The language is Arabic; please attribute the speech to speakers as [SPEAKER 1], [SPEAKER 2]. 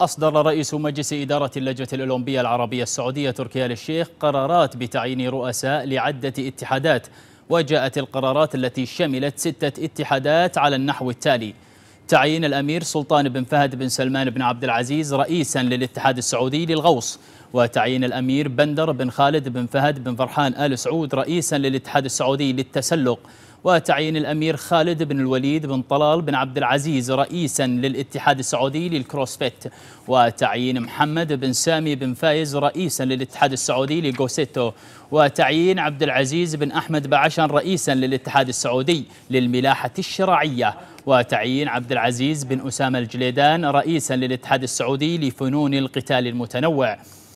[SPEAKER 1] أصدر رئيس مجلس إدارة اللجنة الأولمبية العربية السعودية تركيا للشيخ قرارات بتعيين رؤساء لعدة اتحادات وجاءت القرارات التي شملت ستة اتحادات على النحو التالي تعيين الأمير سلطان بن فهد بن سلمان بن عبد العزيز رئيسا للاتحاد السعودي للغوص وتعيين الأمير بندر بن خالد بن فهد بن فرحان آل سعود رئيسا للاتحاد السعودي للتسلق وتعيين الأمير خالد بن الوليد بن طلال بن عبد العزيز رئيسا للاتحاد السعودي للكروسفيت وتعيين محمد بن سامي بن فايز رئيسا للاتحاد السعودي لجوسيتو وتعيين عبد العزيز بن أحمد بعشان رئيسا للاتحاد السعودي للملاحة الشراعية وتعيين عبد العزيز بن أسامة الجليدان رئيسا للاتحاد السعودي لفنون القتال المتنوع